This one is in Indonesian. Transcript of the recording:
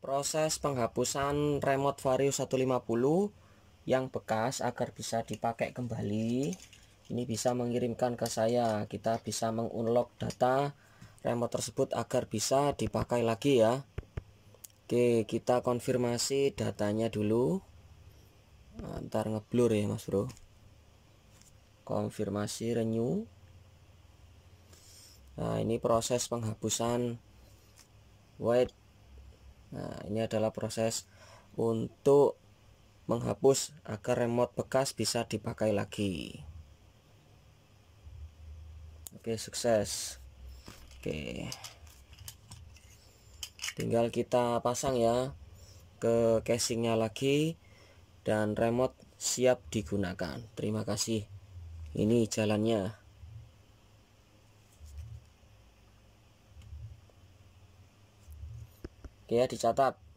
proses penghapusan remote vario 150 yang bekas agar bisa dipakai kembali ini bisa mengirimkan ke saya kita bisa mengunlock data remote tersebut agar bisa dipakai lagi ya Oke kita konfirmasi datanya dulu nah, ntar ngeblur ya mas bro konfirmasi renew nah ini proses penghapusan white Nah, ini adalah proses untuk menghapus agar remote bekas bisa dipakai lagi. Oke, sukses. Oke. Tinggal kita pasang ya ke casingnya lagi dan remote siap digunakan. Terima kasih. Ini jalannya. ya dicatat